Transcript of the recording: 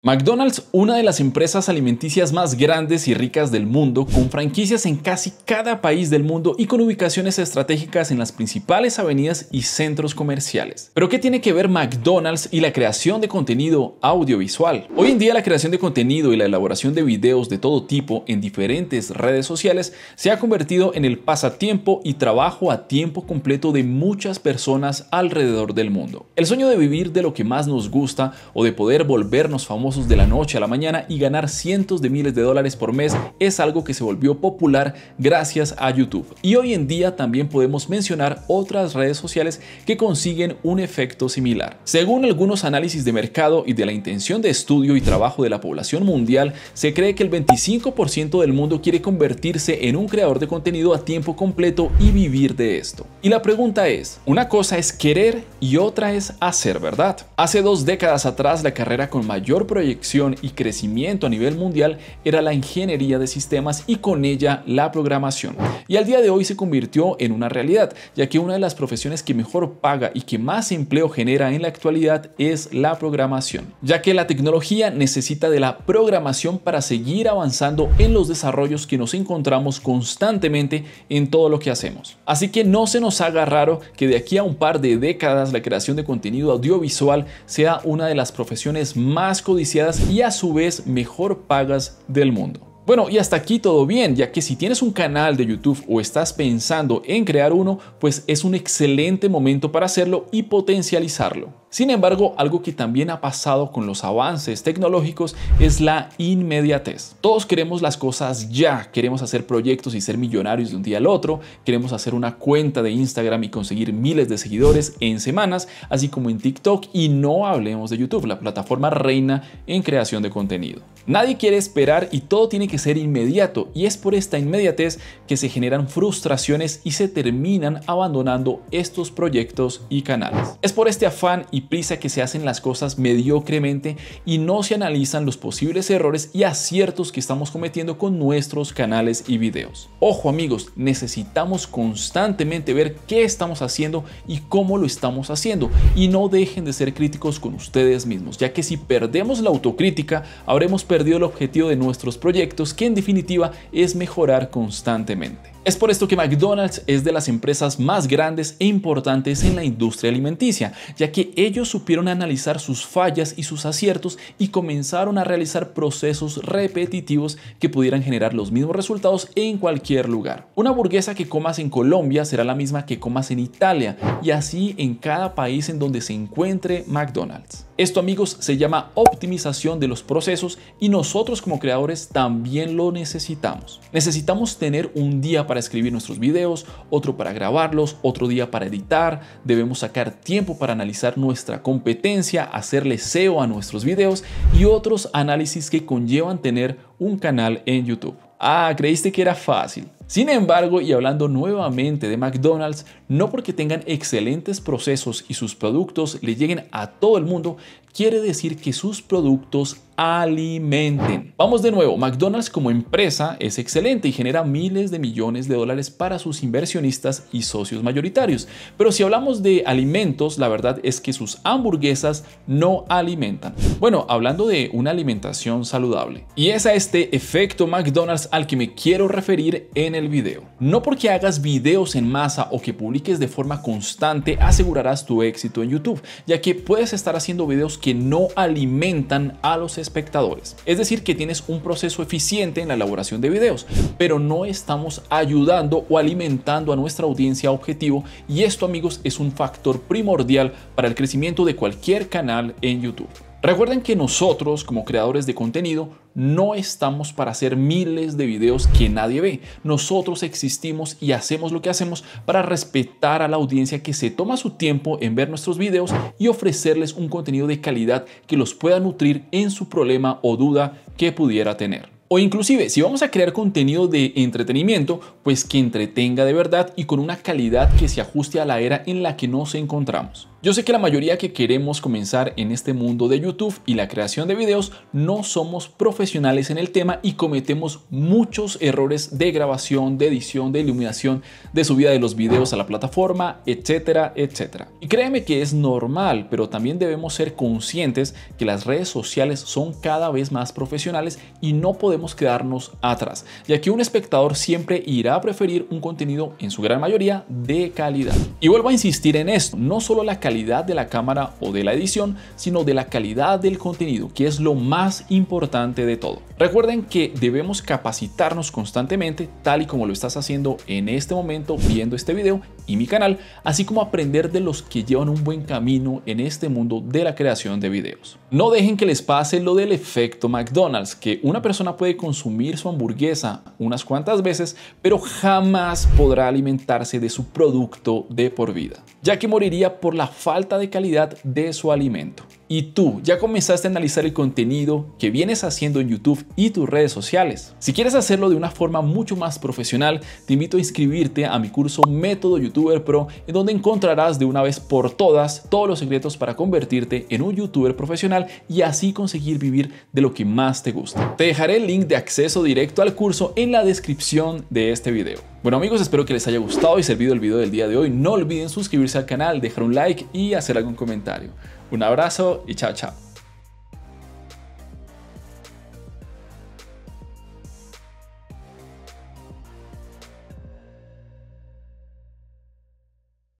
McDonald's, una de las empresas alimenticias más grandes y ricas del mundo, con franquicias en casi cada país del mundo y con ubicaciones estratégicas en las principales avenidas y centros comerciales. Pero ¿qué tiene que ver McDonald's y la creación de contenido audiovisual? Hoy en día la creación de contenido y la elaboración de videos de todo tipo en diferentes redes sociales se ha convertido en el pasatiempo y trabajo a tiempo completo de muchas personas alrededor del mundo. El sueño de vivir de lo que más nos gusta o de poder volvernos famosos de la noche a la mañana y ganar cientos de miles de dólares por mes es algo que se volvió popular gracias a YouTube. Y hoy en día también podemos mencionar otras redes sociales que consiguen un efecto similar. Según algunos análisis de mercado y de la intención de estudio y trabajo de la población mundial, se cree que el 25% del mundo quiere convertirse en un creador de contenido a tiempo completo y vivir de esto. Y la pregunta es, una cosa es querer y otra es hacer, ¿verdad? Hace dos décadas atrás la carrera con mayor y crecimiento a nivel mundial era la ingeniería de sistemas y con ella la programación. Y al día de hoy se convirtió en una realidad, ya que una de las profesiones que mejor paga y que más empleo genera en la actualidad es la programación, ya que la tecnología necesita de la programación para seguir avanzando en los desarrollos que nos encontramos constantemente en todo lo que hacemos. Así que no se nos haga raro que de aquí a un par de décadas la creación de contenido audiovisual sea una de las profesiones más codiciadas y a su vez mejor pagas del mundo. Bueno, y hasta aquí todo bien, ya que si tienes un canal de YouTube o estás pensando en crear uno, pues es un excelente momento para hacerlo y potencializarlo. Sin embargo, algo que también ha pasado con los avances tecnológicos es la inmediatez. Todos queremos las cosas ya, queremos hacer proyectos y ser millonarios de un día al otro, queremos hacer una cuenta de Instagram y conseguir miles de seguidores en semanas, así como en TikTok y no hablemos de YouTube, la plataforma reina en creación de contenido. Nadie quiere esperar y todo tiene que ser inmediato y es por esta inmediatez que se generan frustraciones y se terminan abandonando estos proyectos y canales. Es por este afán y y prisa que se hacen las cosas mediocremente y no se analizan los posibles errores y aciertos que estamos cometiendo con nuestros canales y videos. Ojo amigos, necesitamos constantemente ver qué estamos haciendo y cómo lo estamos haciendo y no dejen de ser críticos con ustedes mismos, ya que si perdemos la autocrítica habremos perdido el objetivo de nuestros proyectos que en definitiva es mejorar constantemente. Es por esto que McDonald's es de las empresas más grandes e importantes en la industria alimenticia, ya que ellos supieron analizar sus fallas y sus aciertos y comenzaron a realizar procesos repetitivos que pudieran generar los mismos resultados en cualquier lugar. Una burguesa que comas en Colombia será la misma que comas en Italia y así en cada país en donde se encuentre McDonald's. Esto amigos se llama optimización de los procesos y nosotros como creadores también lo necesitamos. Necesitamos tener un día para escribir nuestros videos, otro para grabarlos, otro día para editar, debemos sacar tiempo para analizar nuestra competencia, hacerle SEO a nuestros videos y otros análisis que conllevan tener un canal en YouTube. Ah, creíste que era fácil. Sin embargo, y hablando nuevamente de McDonald's, no porque tengan excelentes procesos y sus productos le lleguen a todo el mundo, quiere decir que sus productos alimenten. Vamos de nuevo, McDonald's como empresa es excelente y genera miles de millones de dólares para sus inversionistas y socios mayoritarios. Pero si hablamos de alimentos, la verdad es que sus hamburguesas no alimentan. Bueno, hablando de una alimentación saludable. Y es a este efecto McDonald's al que me quiero referir en el video. No porque hagas videos en masa o que publiques de forma constante asegurarás tu éxito en YouTube, ya que puedes estar haciendo videos que no alimentan a los espectadores. Es decir, que tienes un proceso eficiente en la elaboración de videos, pero no estamos ayudando o alimentando a nuestra audiencia objetivo y esto amigos es un factor primordial para el crecimiento de cualquier canal en YouTube. Recuerden que nosotros como creadores de contenido no estamos para hacer miles de videos que nadie ve. Nosotros existimos y hacemos lo que hacemos para respetar a la audiencia que se toma su tiempo en ver nuestros videos y ofrecerles un contenido de calidad que los pueda nutrir en su problema o duda que pudiera tener. O inclusive, si vamos a crear contenido de entretenimiento, pues que entretenga de verdad y con una calidad que se ajuste a la era en la que nos encontramos. Yo sé que la mayoría que queremos comenzar en este mundo de YouTube y la creación de videos no somos profesionales en el tema y cometemos muchos errores de grabación, de edición, de iluminación, de subida de los videos a la plataforma, etcétera, etcétera. Y créeme que es normal, pero también debemos ser conscientes que las redes sociales son cada vez más profesionales y no podemos quedarnos atrás, ya que un espectador siempre irá a preferir un contenido en su gran mayoría de calidad. Y vuelvo a insistir en esto, no solo la calidad, calidad de la cámara o de la edición, sino de la calidad del contenido, que es lo más importante de todo. Recuerden que debemos capacitarnos constantemente, tal y como lo estás haciendo en este momento viendo este video y mi canal, así como aprender de los que llevan un buen camino en este mundo de la creación de videos. No dejen que les pase lo del efecto McDonald's, que una persona puede consumir su hamburguesa unas cuantas veces, pero jamás podrá alimentarse de su producto de por vida, ya que moriría por la falta de calidad de su alimento y tú ya comenzaste a analizar el contenido que vienes haciendo en YouTube y tus redes sociales. Si quieres hacerlo de una forma mucho más profesional, te invito a inscribirte a mi curso Método YouTuber Pro, en donde encontrarás de una vez por todas todos los secretos para convertirte en un youtuber profesional y así conseguir vivir de lo que más te gusta. Te dejaré el link de acceso directo al curso en la descripción de este video. Bueno amigos, espero que les haya gustado y servido el video del día de hoy. No olviden suscribirse al canal, dejar un like y hacer algún comentario. Un abrazo y chao, chao.